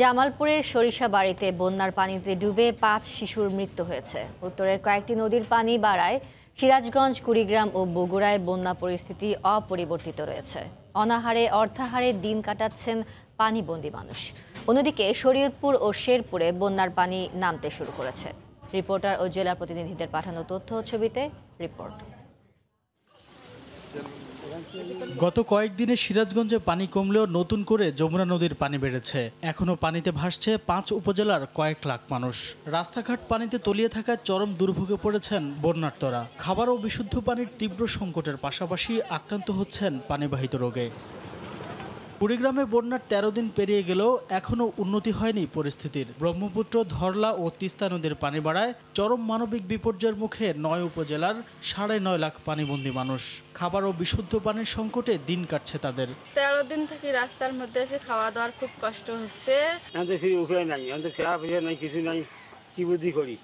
জামালপুরের সরিষা বাড়িতে বন্যার পানিতে ডুবে পাঁচ শিশুর মৃত্যু হয়েছে উত্তরের কয়েকটি নদীর পানি বাড়ায় সিরাজগঞ্জ কুড়িগ্রাম ও বগুড়ায় বন্যা পরিস্থিতি অপরিবর্তিত রয়েছে অনাহারে অর্থাহারে দিন কাটাচ্ছেন পানিবন্দী মানুষ অন্যদিকে শরীয়তপুর ও শেরপুরে বন্যার পানি নামতে শুরু করেছে রিপোর্টার ও জেলা প্রতিনিধিদের পাঠানো তথ্য ছবিতে রিপোর্ট গত কয়েকদিনে সিরাজগঞ্জে পানি কমলেও নতুন করে যমুনা নদীর পানি বেড়েছে এখনও পানিতে ভাসছে পাঁচ উপজেলার কয়েক লাখ মানুষ রাস্তাঘাট পানিতে তলিয়ে থাকায় চরম দুর্ভোগে পড়েছেন বন্যার্তরা খাবার ও বিশুদ্ধ পানির তীব্র সংকটের পাশাপাশি আক্রান্ত হচ্ছেন পানিবাহিত রোগে কুড়িগ্রামে বন্যার তেরো দিন পেরিয়ে গেলেও এখনও উন্নতি হয়নি পরিস্থিতির ব্রহ্মপুত্র ধরলা ও তিস্তা নদীর পানি বাড়ায় চরম মানবিক বিপর্যয়ের মুখে নয় উপজেলার সাড়ে নয় লাখ পানিবন্দী মানুষ খাবার ও বিশুদ্ধ পানির সংকটে দিন কাটছে তাদের তেরো দিন থেকে রাস্তার মধ্যে আছে খাওয়া দাওয়ার খুব কষ্ট হচ্ছে নাই কিছু নাই কি বুদ্ধি করি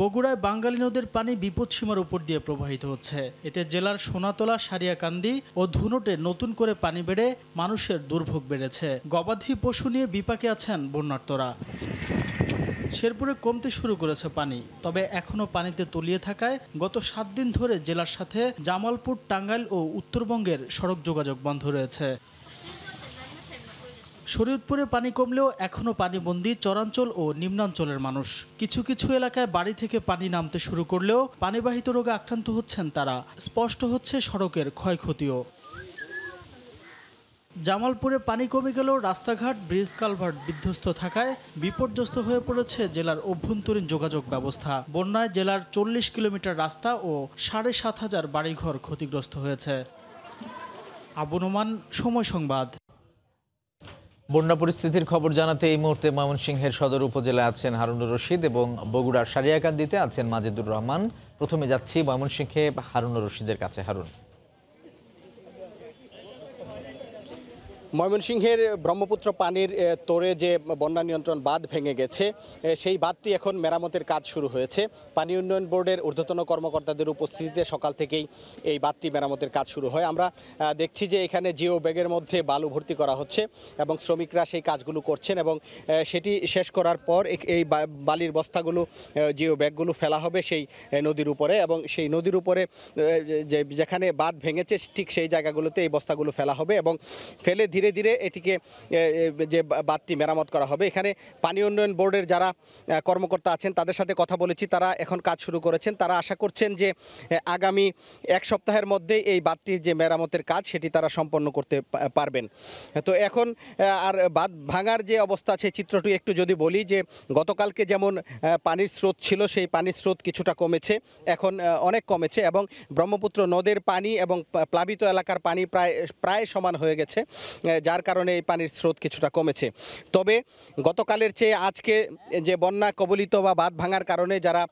বগুড়ায় বাঙ্গালী নদীর পানি বিপদসীমার উপর দিয়ে প্রবাহিত হচ্ছে এতে জেলার সোনাতলা সারিয়াকান্দি ও ধুনটে নতুন করে পানি বেড়ে মানুষের দুর্ভোগ বেড়েছে গবাদি পশু নিয়ে বিপাকে আছেন বন্যার্তরা শেরপুরে কমতে শুরু করেছে পানি তবে এখনও পানিতে তলিয়ে থাকায় গত সাত দিন ধরে জেলার সাথে জামালপুর টাঙ্গাইল ও উত্তরবঙ্গের সড়ক যোগাযোগ বন্ধ রয়েছে শরীয়তপুরে পানি কমলেও এখনও পানিবন্দী চরাঞ্চল ও নিম্নাঞ্চলের মানুষ কিছু কিছু এলাকায় বাড়ি থেকে পানি নামতে শুরু করলেও পানিবাহিত রোগে আক্রান্ত হচ্ছেন তারা স্পষ্ট হচ্ছে সড়কের ক্ষয়ক্ষতিও জামালপুরে পানি কমে গেলেও রাস্তাঘাট ব্রিজ কালভার্ট বিধ্বস্ত থাকায় বিপর্যস্ত হয়ে পড়েছে জেলার অভ্যন্তরীণ যোগাযোগ ব্যবস্থা বন্যায় জেলার চল্লিশ কিলোমিটার রাস্তা ও সাড়ে সাত হাজার বাড়িঘর ক্ষতিগ্রস্ত হয়েছে আবনমান সময় সংবাদ বন্যা পরিস্থিতির খবর জানাতে এই মুহূর্তে ময়মনসিংহের সদর উপজেলায় আছেন হারুনুর রশিদ এবং বগুড়ার সারিয়াকান্দিতে আছেন মাজিদুর রহমান প্রথমে যাচ্ছি ময়মনসিংহে হারুনুর রশিদের কাছে হারুন ময়মনসিংহের ব্রহ্মপুত্র পানির তোরে যে বন্যা নিয়ন্ত্রণ বাঁধ ভেঙে গেছে সেই বাঁধটি এখন মেরামতের কাজ শুরু হয়েছে পানি উন্নয়ন বোর্ডের ঊর্ধ্বতন কর্মকর্তাদের উপস্থিতিতে সকাল থেকেই এই বাঁধটি মেরামতের কাজ শুরু হয় আমরা দেখছি যে এখানে জিও ব্যাগের মধ্যে বালু ভর্তি করা হচ্ছে এবং শ্রমিকরা সেই কাজগুলো করছেন এবং সেটি শেষ করার পর এই বালির বস্তাগুলো জিও ব্যাগগুলো ফেলা হবে সেই নদীর উপরে এবং সেই নদীর উপরে যেখানে বাঁধ ভেঙেছে ঠিক সেই জায়গাগুলোতে এই বস্তাগুলো ফেলা হবে এবং ফেলে ধীরে ধীরে ধীরে এটিকে যে বাঁধটি মেরামত করা হবে এখানে পানি উন্নয়ন বোর্ডের যারা কর্মকর্তা আছেন তাদের সাথে কথা বলেছি তারা এখন কাজ শুরু করেছেন তারা আশা করছেন যে আগামী এক সপ্তাহের মধ্যে এই বাঁধটির যে মেরামতের কাজ সেটি তারা সম্পন্ন করতে পারবেন তো এখন আর বাঁধ ভাঙার যে অবস্থা সেই চিত্রটি একটু যদি বলি যে গতকালকে যেমন পানির স্রোত ছিল সেই পানির স্রোত কিছুটা কমেছে এখন অনেক কমেছে এবং ব্রহ্মপুত্র নদের পানি এবং প্লাবিত এলাকার পানি প্রায় প্রায় সমান হয়ে গেছে যার কারণে এই পানির স্রোত কিছুটা কমেছে তবে গতকালের চেয়ে আজকে যে বন্যা কবলিত বা বাঁধ ভাঙার কারণে যারা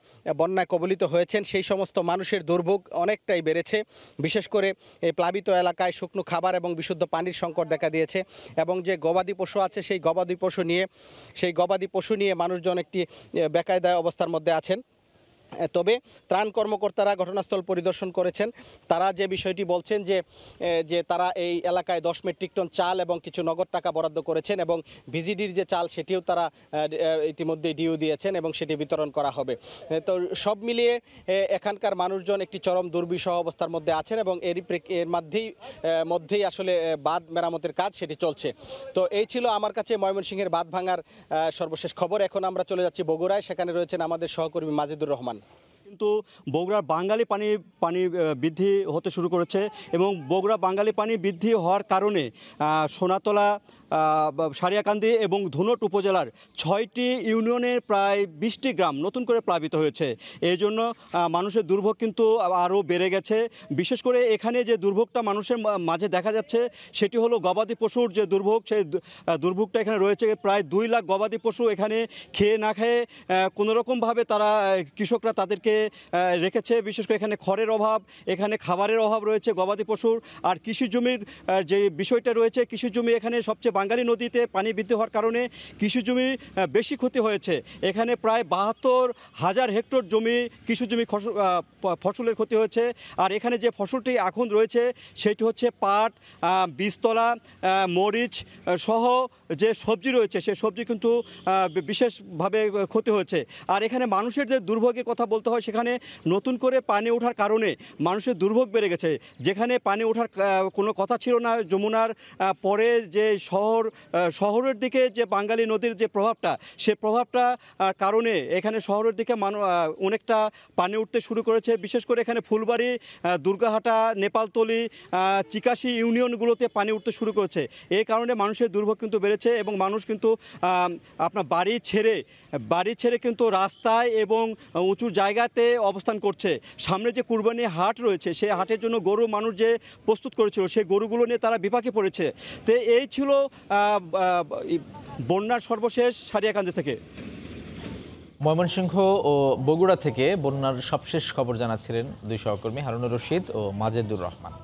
বন্যা কবলিত হয়েছেন সেই সমস্ত মানুষের দুর্ভোগ অনেকটাই বেড়েছে বিশেষ করে এই প্লাবিত এলাকায় শুকনো খাবার এবং বিশুদ্ধ পানির সংকট দেখা দিয়েছে এবং যে গবাদি পশু আছে সেই গবাদি পশু নিয়ে সেই গবাদি পশু নিয়ে মানুষজন একটি বেকায়দায় অবস্থার মধ্যে আছেন তবে ত্রাণ কর্মকর্তারা ঘটনাস্থল পরিদর্শন করেছেন তারা যে বিষয়টি বলছেন যে যে তারা এই এলাকায় দশ মেট্রিক টন চাল এবং কিছু নগদ টাকা বরাদ্দ করেছেন এবং ভিজিডির যে চাল সেটিও তারা ইতিমধ্যে ডিউ দিয়েছেন এবং সেটি বিতরণ করা হবে তো সব মিলিয়ে এখানকার মানুষজন একটি চরম দুর্বিষহ অবস্থার মধ্যে আছেন এবং এরই এর মধ্যেই মধ্যেই আসলে বাঁধ মেরামতের কাজ সেটি চলছে তো এই ছিল আমার কাছে ময়মনসিংহের বাঁধ ভাঙার সর্বশেষ খবর এখন আমরা চলে যাচ্ছি বগুড়ায় সেখানে রয়েছেন আমাদের সহকর্মী মাজিদুর রহমান কিন্তু বগুড়ার বাঙালি পানি পানি বৃদ্ধি হতে শুরু করেছে এবং বগুড়া বাঙালি পানি বৃদ্ধি হওয়ার কারণে সোনাতলা সারিয়াকান্দি এবং ধুনট উপজেলার ছয়টি ইউনিয়নের প্রায় বিশটি গ্রাম নতুন করে প্লাবিত হয়েছে এই জন্য মানুষের দুর্ভোগ কিন্তু আরও বেড়ে গেছে বিশেষ করে এখানে যে দুর্ভোগটা মানুষের মাঝে দেখা যাচ্ছে সেটি হলো গবাদি পশুর যে দুর্ভোগ সেই দুর্ভোগটা এখানে রয়েছে প্রায় দুই লাখ গবাদি পশু এখানে খেয়ে না খেয়ে কোনোরকমভাবে তারা কৃষকরা তাদেরকে রেখেছে বিশেষ করে এখানে খড়ের অভাব এখানে খাবারের অভাব রয়েছে গবাদি পশুর আর কৃষি জমির যে বিষয়টা রয়েছে কৃষি জমি এখানে সবচেয়ে টাঙ্গালি নদীতে পানি বৃদ্ধি হওয়ার কারণে কৃষি জমি বেশি ক্ষতি হয়েছে এখানে প্রায় বাহাত্তর হাজার হেক্টর জমি কৃষি জমি ফসলের ক্ষতি হয়েছে আর এখানে যে ফসলটি এখন রয়েছে সেটি হচ্ছে পাট বীজতলা মরিচ সহ যে সবজি রয়েছে সে সবজি কিন্তু বিশেষভাবে ক্ষতি হয়েছে আর এখানে মানুষের যে দুর্ভোগের কথা বলতে হয় সেখানে নতুন করে পানি ওঠার কারণে মানুষের দুর্ভোগ বেড়ে গেছে যেখানে পানি ওঠার কোনো কথা ছিল না যমুনার পরে যে সহ শহর শহরের দিকে যে বাঙালি নদীর যে প্রভাবটা সে প্রভাবটা কারণে এখানে শহরের দিকে মানু অনেকটা পানি উঠতে শুরু করেছে বিশেষ করে এখানে ফুলবাড়ি দুর্গাহাটা নেপালতলি চিকাশি ইউনিয়নগুলোতে পানি উঠতে শুরু করেছে এই কারণে মানুষের দুর্ভোগ কিন্তু বেড়েছে এবং মানুষ কিন্তু আপনার বাড়ি ছেড়ে বাড়ি ছেড়ে কিন্তু রাস্তায় এবং উঁচু জায়গাতে অবস্থান করছে সামনে যে কুরবানি হাট রয়েছে সেই হাটের জন্য গরু মানুষ যে প্রস্তুত করেছিল সেই গরুগুলো নিয়ে তারা বিপাকে পড়েছে তো এই ছিল বন্যার সর্বশেষ সারিয়াকান্দি থেকে ময়মনসিংহ ও বগুড়া থেকে বন্যার সবশেষ খবর জানাচ্ছিলেন দুই সহকর্মী হারুনুর রশিদ ও মাজেদুর রহমান